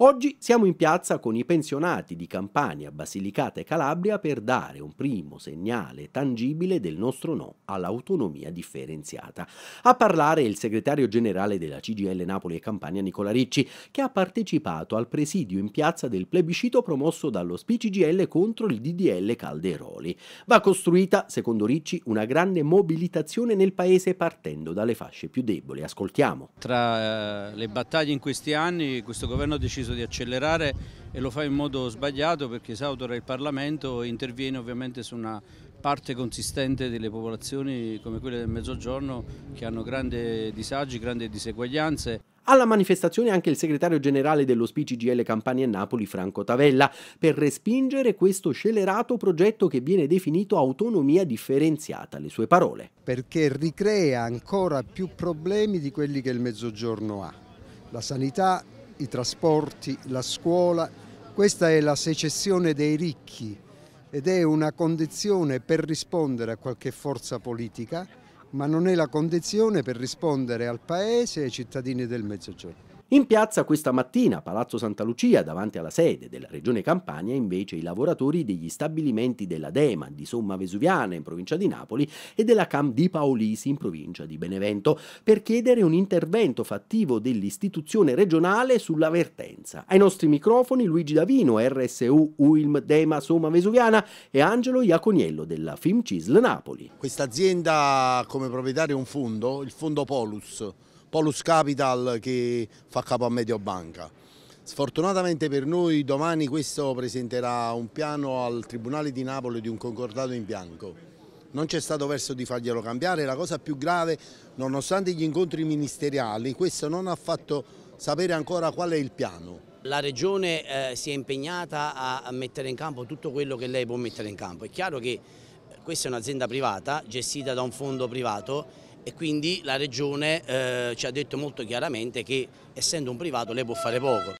Oggi siamo in piazza con i pensionati di Campania, Basilicata e Calabria per dare un primo segnale tangibile del nostro no all'autonomia differenziata. A parlare il segretario generale della CGL Napoli e Campania Nicola Ricci, che ha partecipato al presidio in piazza del plebiscito promosso dallo SPCGL contro il DDL Calderoli. Va costruita, secondo Ricci, una grande mobilitazione nel paese partendo dalle fasce più deboli. Ascoltiamo. Tra eh, le battaglie in questi anni questo governo ha deciso deciso di accelerare e lo fa in modo sbagliato perché esautora il Parlamento e interviene ovviamente su una parte consistente delle popolazioni come quelle del Mezzogiorno che hanno grandi disagi, grandi diseguaglianze. Alla manifestazione anche il segretario generale dello SPCGL Campania e Napoli, Franco Tavella, per respingere questo scelerato progetto che viene definito autonomia differenziata, le sue parole. Perché ricrea ancora più problemi di quelli che il Mezzogiorno ha. La sanità i trasporti, la scuola. Questa è la secessione dei ricchi ed è una condizione per rispondere a qualche forza politica, ma non è la condizione per rispondere al Paese e ai cittadini del Mezzogiorno. In piazza questa mattina a Palazzo Santa Lucia, davanti alla sede della Regione Campania, invece i lavoratori degli stabilimenti della Dema di Somma Vesuviana in provincia di Napoli e della Cam di Paolisi in provincia di Benevento per chiedere un intervento fattivo dell'istituzione regionale sulla vertenza. Ai nostri microfoni Luigi Davino, RSU UILM Dema Somma Vesuviana e Angelo Iaconiello della FIM Cisl Napoli. Questa azienda come proprietario è un fondo, il fondo Polus Polus Capital che fa capo a Mediobanca. Sfortunatamente per noi domani questo presenterà un piano al Tribunale di Napoli di un concordato in bianco. Non c'è stato verso di farglielo cambiare, la cosa più grave, nonostante gli incontri ministeriali, questo non ha fatto sapere ancora qual è il piano. La Regione eh, si è impegnata a mettere in campo tutto quello che lei può mettere in campo. È chiaro che eh, questa è un'azienda privata, gestita da un fondo privato e quindi la Regione eh, ci ha detto molto chiaramente che essendo un privato lei può fare poco.